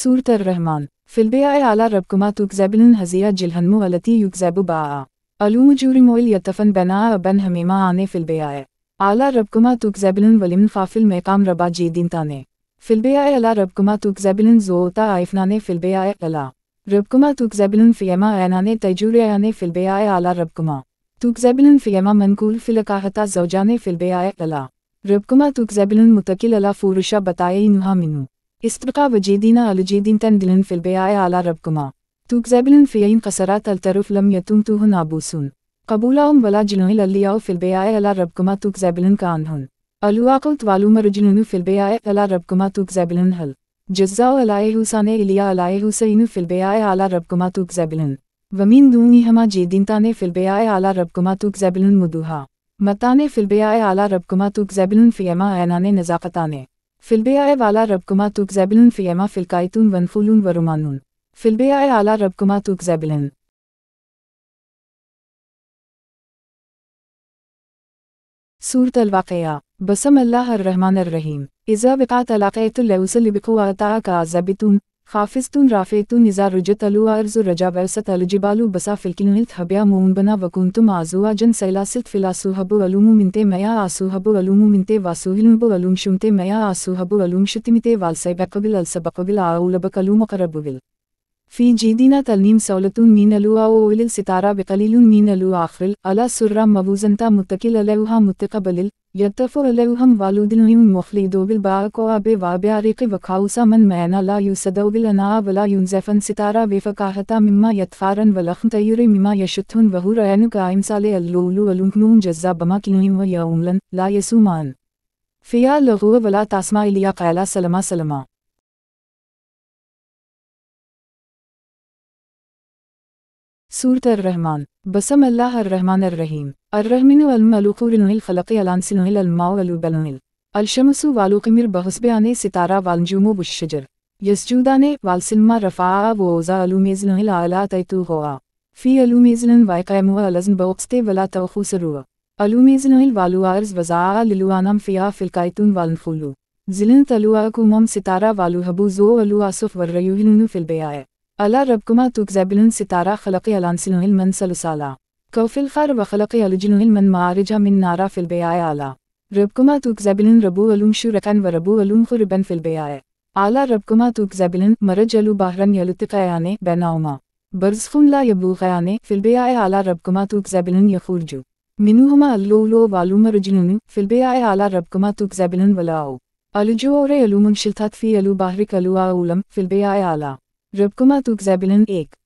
सूरत रहमान फिल्बेआला रबकुमा तुक तुकजैबिन हजिया जिलहनमु अलती युगजैबुबा अलूम जूरमोल यतफ़न बना अबन हमीमा आने फिल्बे आए आला रबकुमा तुक तुकजैबिन वलिम फाफिल मेकाम रबा जी दिन ताने फिल्बे अला रबकुमा तुकजैबिन जोता आयफना ने फिल्बे आए अला रबकुमा तुक तुकजैबिन फ़ियमा ऐना ने तैजूर आने फिल्बे आए आला रबकुमा तुक तुकजैबिन फ़ियमा मनकूल फिलकाहता जौजा ने फिल्बे आए अला रबकुमा तुक तुकजैबिन मुतकिल अला फ़ूरशा बताए नुहा Minu İstıbka vecedina alcedinden dilin filbeyaya ala Rabbkuma. Tugzebilin fiyin kasarat al teruf lem yetum tuhun abusun. Kabulaum vela cilunil alliyav filbeyaya ala Rabbkuma tugzebilin kaanhun. Aluakul tvalumar cilunu filbeyaya ala Rabbkuma tugzebilin hal. Cizzav alayehusane iliya alayehusayinu filbeyaya ala Rabbkuma tugzebilin. वमीन दूंगी हमा जेदिनता ने फिल्बेआय आला रबकुमा तुक जैबिलन मुदुहा मता ने फिल्बेआय आला रबकुमा तुक जैबिलन फियमा ऐना ने नजाकता ने في البيع على ربكما توك زابلن في يما في الكايتون ونفولون ورومانون. في البيع على ربكما توك زابلن. سورة الواقعة بسم الله الرحمن الرحيم إذا بقعت لقيت اللوس اللي بقوة تعاك عزبتون خافزتون رافعتون إذا رجتلوا أرز الرجاب أرست الجبال بسا فلكن الثبيا مومبنا وكنتم أزواجا سيلاسلت فلاسوهب ولوم منت ميا أسوهب ولوم منت واسوهلم ولوم شمت ميا أسوهب ولوم شتمت والسيبقبل السبقبل أولبقلوم قرببل في جيدنا تلنيم سولة من الواو وللستارة بقليل من آخرل على سرة مبوزنتا متكل لوها متقبل يتفر لوهم والودنيم مخليدو بالباقوة بوابعريق وقاوسا من معنى لا يسدو بالأناء ولا ينزفن ستارة بفقاهتا مما يتفارن ولخن تيري مما يشتهن وهو رأينو رأينك عمسال اللول ولنكنون جذابما كنهم ويوملن لا يسومان فيا لغو ولا تاسما إليا قيلا سلما سلما سورة الرحمن بسم الله الرحمن الرحيم الرحمن والملوك الخلق الانسن الماء والبلن الشمس والقمر بحسبان ستارة والنجوم والشجر يسجودان والسلم رفعا ووزا الوميزن تيتو هوا في الوميزن ويقيموا والزن بوقست ولا توخوسروا الوميزن والوارز وزا للوانم فيها في الكايتون والنفولو زلن تلوا كومم ستارة والوهبو زو والواسف والريوهن في البيائة ألا ربكما تكذبلن ستارا خلقي لانسلن المن سلسالا كوف الخار وخلقي لجن المن معارج من نارا في البياع على. ربكما تكذبلن ربو ولوم شركا وربو ولوم خربا في البياع على ربكما تكذبلن مرجل بحرا يلتقيان بينهما برزخون لا يبلغان في البياع على ربكما تكذبلن يخرج منهما اللولو رجلن في البياع على ربكما تكذبلن ولاو الجوار يلومن شلتات في يلو بحرك الواولم في البياع على रिपकुमा तुक्जेबिलन एक